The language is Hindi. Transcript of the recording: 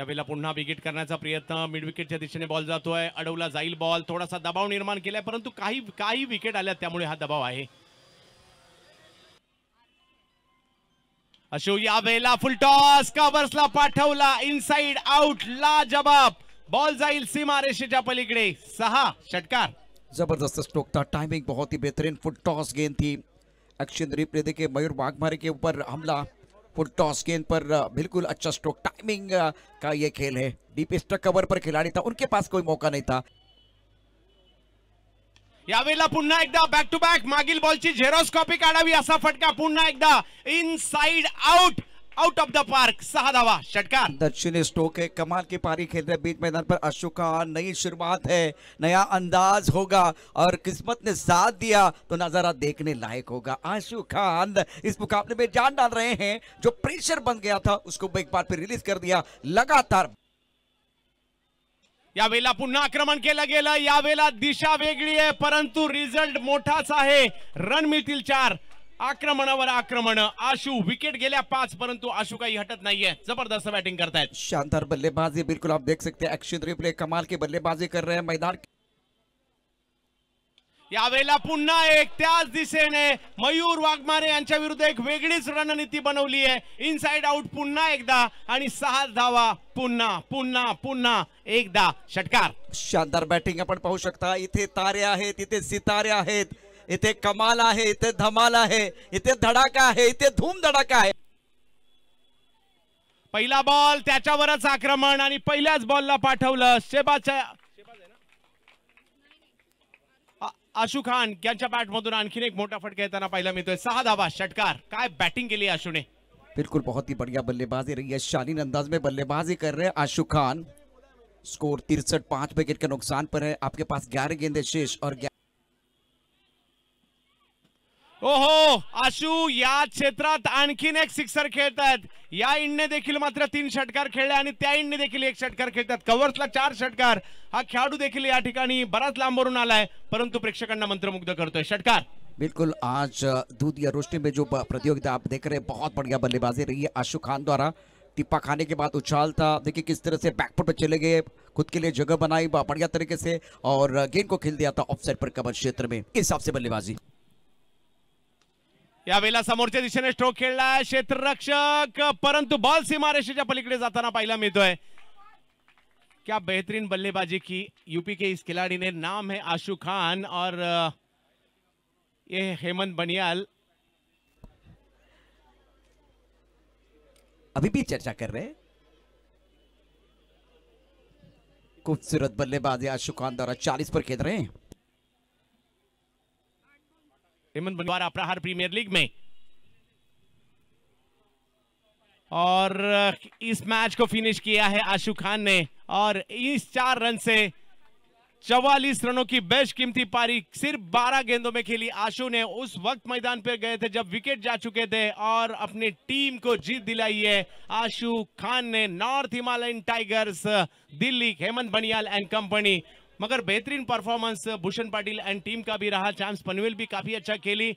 त्यावेळेला पुनः विकेट करण्याचा प्रयत्न मिड मिडविकेटच्या दिशे बॉल जो है अडवला जाईल बॉल थोड़ा सा दबाव निर्माण के परंतु काही काही विकेट आया हा दबाव है अशोक या फुल टॉस फुलटॉस कावर्सला इन साइड आउट ला जवाब बॉल जाईल सीमा रेशे पलिक सहा षटकार जबरदस्त स्ट्रोक था टाइमिंग बहुत ही बेहतरीन फुल टॉस गेंद थी एक्शन रिप्ले देखे मयूर बाघमारे के ऊपर हमला फुल टॉस गेंद पर बिल्कुल अच्छा स्ट्रोक टाइमिंग का ये खेल है डीप स्ट्रक कवर पर खिलाड़ी था उनके पास कोई मौका नहीं था यावेळेला पुन्हा एकदा बॅक टू बॅक मागील बॉलची झेरोस्कॉपी काढावी असा फटका पुन्हा एकदा inside out out of the park सहा धावा षटकार दक्षिणी स्टोक है कमाल की पारी खेल रहे बीच मैदान पर अशोक का नई शुरुआत है नया अंदाज होगा और किस्मत ने साथ दिया तो नजारा देखने लायक होगा आशु खान इस मुकाबले में जान डाल रहे हैं जो प्रेशर बन गया था उसको एक बार फिर रिलीज कर दिया लगातार यावेळेला पुन्हा आक्रमण केलं गेलं यावेळेला दिशा वेगड़ी है परंतु रिजल्ट मोटा सा है रन मिलती चार आक्रमणावर आक्रमण आशू विकेट गेल्या पाच परंतु आशू काही हटत नाहीये जबरदस्त बॅटिंग करतायत शानदार बल्लेबाजी बिल्कुल आप देख सकते रिप्ले कमाल की बल्लेबाजी कर रहे मैदान यावेळेला पुन्हा एक त्याच दिशेने मयूर वाघमारे यांच्या विरुद्ध एक वेगळीच रणनीती बनवली आहे इनसाइड आउट पुन्हा एकदा आणि सहा धावा पुन्हा पुन्हा पुन्हा एकदा षटकार शानदार बॅटिंग आपण पाहू शकता इथे तारे आहेत इथे सितारे आहेत इतने कमाल है इतने धमाल है इतने धडाका है इतने धूम धडाका है पहला बॉल आक्रमण बॉल पहिल्याच बॉलला पाठवलं आशू खान यांच्या मधुन एक मोटा फटका येताना मिलते हैं सहा धावा षटकार बैटिंग के लिए केली ने बिल्कुल बहुत ही बढ़िया बल्लेबाजी रही है शालीन अंदाज में बल्लेबाजी कर रहे हैं आशू खान स्कोर तिरसठ पांच विकेट के नुकसान पर है आपके पास ग्यारह गेंदे शेष और ओहो आशु या क्षेत्रात आणखीन एक सिक्सर खेळतात या इंडने देखील मात्र तीन षटकार खेळले आणि त्या इंडने देखील एक षटकार खेळतात कव्हर्सला चार षटकार हा खेळाडू देखील या ठिकाणी बराच लांबवरून आलाय परंतु प्रेक्षकांना मंत्रमुग्ध करतोय षटकार बिल्कुल आज दूध या रोशनी में जो प्रतियोगिता आप देख रहे हैं बहुत बढ़िया बल्लेबाजी रही है आशू खान द्वारा टिप्पा खाने के बाद उछाल था देखिए किस तरह से बैकफुट पर चले गए खुद के लिए जगह बनाई बढ़िया तरीके से और गेंद को खेल दिया था ऑफ साइड पर कवर क्षेत्र में इस हिसाब से बल्लेबाजी यावेळेला समोरच्या दिशेने स्ट्रोक खेळला क्षेत्ररक्षक परंतु बॉल सीमारेषेच्या पलीकडे जाताना पाहायला मिळतोय क्या बेहतरीन बल्लेबाजी की यूपी के इस खिलाड़ी ने नाम है आशु खान और ये हेमंत बनियाल अभी भी चर्चा कर रहे खूबसूरत बल्लेबाजी आशु खान द्वारा चालीस पर खेल रहे हैं हेमंत बनवार प्रहार प्रीमियर लीग में और इस मैच को फिनिश किया है आशु खान ने और इस चार रन से चवालीस रनों की बेस्ट कीमती पारी सिर्फ बारह गेंदों में खेली आशु ने उस वक्त मैदान पर गए थे जब विकेट जा चुके थे और अपने टीम को जीत दिलाई है आशु खान ने North Himalayan Tigers Delhi Hemant Baniyal and company मगर बेहतरीन performance Bhushan Patil and team का भी रहा चांस पनवेल भी काफी अच्छा खेली